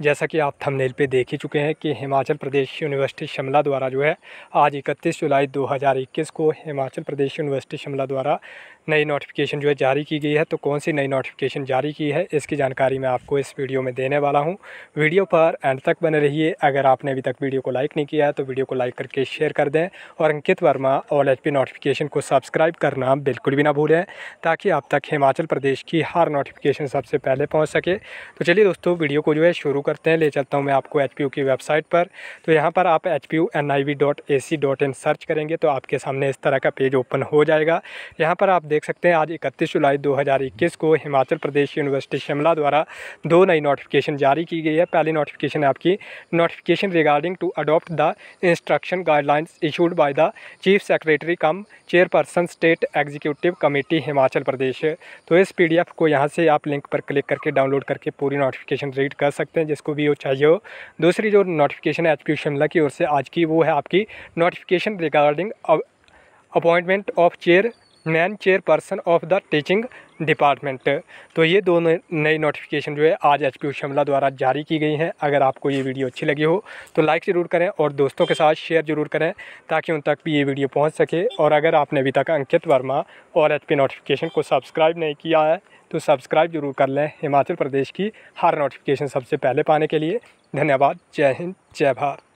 जैसा कि आप थंबनेल पे देख ही चुके हैं कि हिमाचल प्रदेश यूनिवर्सिटी शिमला द्वारा जो है आज 31 जुलाई 2021 को हिमाचल प्रदेश यूनिवर्सिटी शिमला द्वारा नई नोटिफिकेशन जो है जारी की गई है तो कौन सी नई नोटिफिकेशन जारी की है इसकी जानकारी मैं आपको इस वीडियो में देने वाला हूँ वीडियो पर एंड तक बने रहिए अगर आपने अभी तक वीडियो को लाइक नहीं किया है तो वीडियो को लाइक करके शेयर कर दें और Ankit Verma all H notification को सब्सक्राइब करना बिल्कुल भी ना भूलें ताकि आप तक हिमाचल प्रदेश की हर नोटिफिकेशन सबसे पहले पहुँच सके तो चलिए दोस्तों वीडियो को जो है शुरू कर करते हैं ले चलता हूँ मैं आपको एच की वेबसाइट पर तो यहाँ पर आप एच पी सर्च करेंगे तो आपके सामने इस तरह का पेज ओपन हो जाएगा यहाँ पर आप देख सकते हैं आज इकतीस जुलाई दो को हिमाचल प्रदेश यूनिवर्सिटी शिमला द्वारा दो नई नोटिफिकेशन जारी की गई है पहली नोटिफिकेशन आपकी notification regarding to adopt the instruction guidelines issued by the chief secretary cum chairperson state executive committee Himachal Pradesh तो इस पीडीएफ को यहां से आप लिंक पर क्लिक करके डाउनलोड करके पूरी नोटिफिकेशन रीड कर सकते हैं जिसको भी वो चाहिए हो दूसरी जो नोटिफिकेशन है एच पी शिमला की ओर से आज की वो है आपकी notification regarding appointment of chairman chairperson of the teaching department तो ये दो नई नोटिफिकेशन जो है आज एच पी शिमला द्वारा जारी की गई हैं अगर आपको ये वीडियो अच्छी लगी हो तो लाइक ज़रूर करें और दोस्तों के साथ शेयर ज़रूर करें ताकि उन तक भी ये वीडियो पहुँच सके और अगर आपने अभी तक अंकित वर्मा और एच नोटिफिकेशन को सब्सक्राइब नहीं किया है तो सब्सक्राइब जरूर कर लें हिमाचल प्रदेश की हर नोटिफिकेशन सबसे पहले पाने के लिए धन्यवाद जय हिंद जय भारत